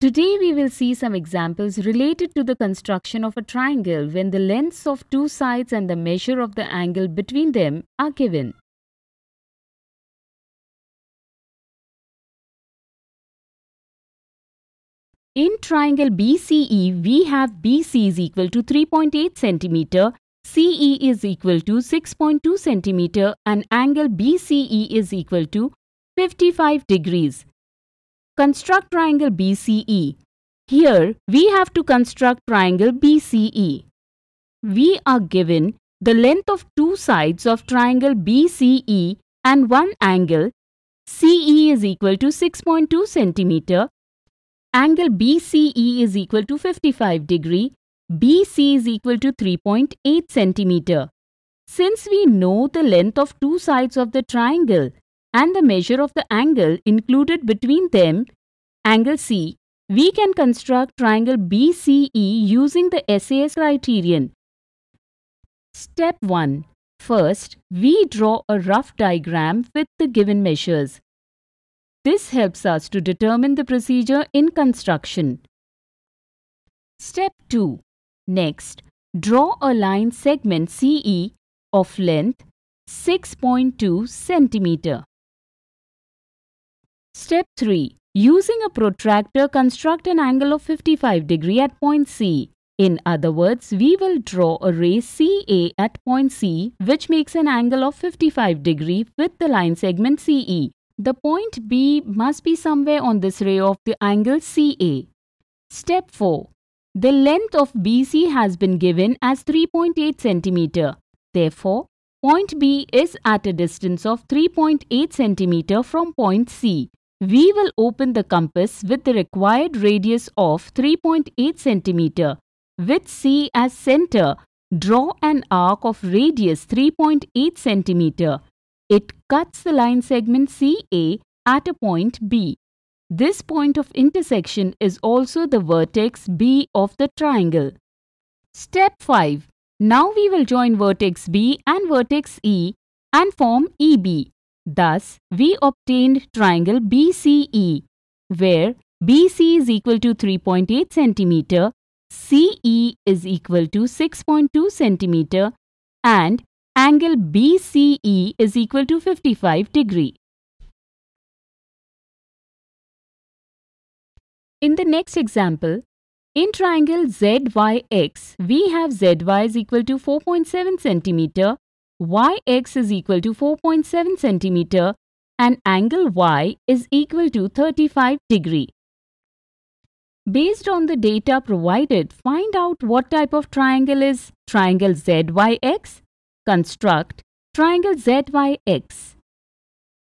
Today we will see some examples related to the construction of a triangle when the lengths of two sides and the measure of the angle between them are given. In triangle BCE, we have BC is equal to 3.8 cm, CE is equal to 6.2 cm and angle BCE is equal to 55 degrees. Construct triangle BCE. Here, we have to construct triangle BCE. We are given the length of two sides of triangle BCE and one angle CE is equal to 6.2 centimeter. Angle BCE is equal to 55 degree. BC is equal to 3.8 centimeter. Since we know the length of two sides of the triangle, and the measure of the angle included between them, angle C, we can construct triangle BCE using the SAS criterion. Step 1. First, we draw a rough diagram with the given measures. This helps us to determine the procedure in construction. Step 2. Next, draw a line segment CE of length 6.2 centimeter. Step 3. Using a protractor, construct an angle of 55 degree at point C. In other words, we will draw a ray CA at point C, which makes an angle of 55 degree with the line segment CE. The point B must be somewhere on this ray of the angle CA. Step 4. The length of BC has been given as 3.8 cm. Therefore, point B is at a distance of 3.8 cm from point C. We will open the compass with the required radius of 3.8 centimeter. With C as center, draw an arc of radius 3.8 centimeter. It cuts the line segment CA at a point B. This point of intersection is also the vertex B of the triangle. Step 5. Now we will join vertex B and vertex E and form EB. Thus, we obtained triangle BCE, where BC is equal to 3.8 centimeter, CE is equal to 6.2 centimeter, and angle BCE is equal to 55 degree. In the next example, in triangle ZYX, we have ZY is equal to 4.7 centimeter yx is equal to 4.7 centimeter and angle y is equal to 35 degree. Based on the data provided, find out what type of triangle is triangle ZYX. Construct triangle ZYX.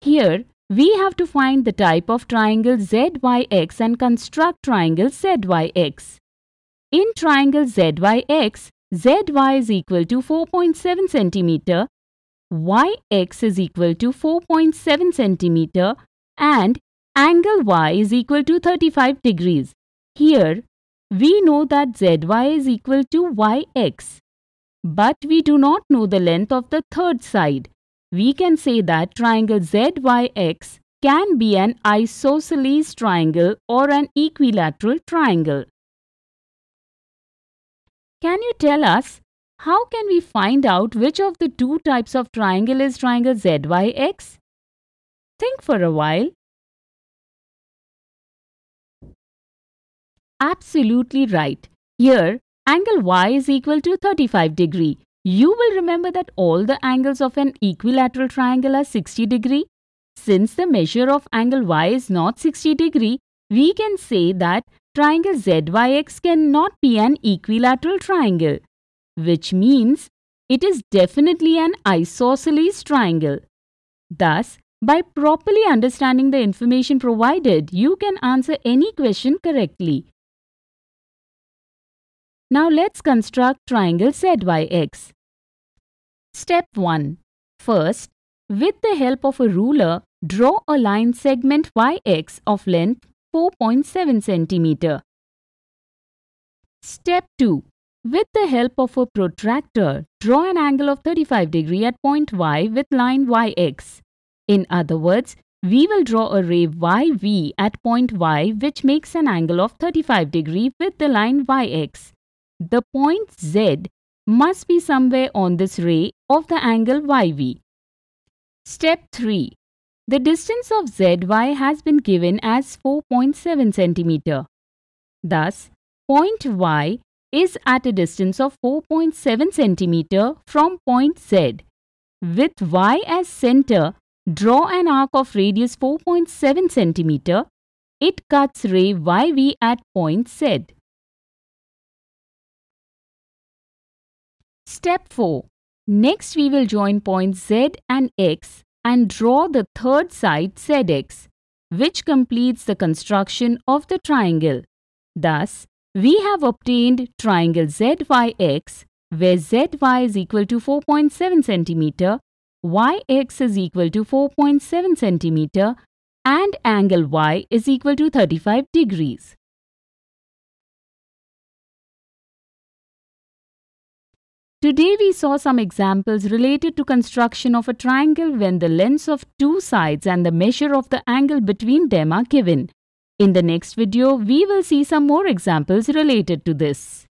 Here, we have to find the type of triangle ZYX and construct triangle ZYX. In triangle ZYX, zy is equal to 4.7 centimeter, yx is equal to 4.7 centimeter, and angle y is equal to 35 degrees. Here, we know that zy is equal to yx, but we do not know the length of the third side. We can say that triangle ZYX can be an isosceles triangle or an equilateral triangle. Can you tell us how can we find out which of the two types of triangle is triangle ZYX? Think for a while. Absolutely right. Here, angle Y is equal to 35 degree. You will remember that all the angles of an equilateral triangle are 60 degree. Since the measure of angle Y is not 60 degree, we can say that triangle ZYX cannot be an equilateral triangle, which means it is definitely an isosceles triangle. Thus, by properly understanding the information provided, you can answer any question correctly. Now let's construct triangle ZYX. Step 1. First, with the help of a ruler, draw a line segment YX of length 4.7 centimeter. Step 2. With the help of a protractor, draw an angle of 35 degree at point Y with line YX. In other words, we will draw a ray YV at point Y which makes an angle of 35 degree with the line YX. The point Z must be somewhere on this ray of the angle YV. Step 3. The distance of ZY has been given as 4.7 cm. Thus, point Y is at a distance of 4.7 cm from point Z. With Y as center, draw an arc of radius 4.7 cm. It cuts ray YV at point Z. Step 4. Next, we will join points Z and X and draw the third side ZX, which completes the construction of the triangle. Thus, we have obtained triangle ZYX where ZY is equal to 4.7 cm, YX is equal to 4.7 cm and angle Y is equal to 35 degrees. Today we saw some examples related to construction of a triangle when the lengths of two sides and the measure of the angle between them are given. In the next video, we will see some more examples related to this.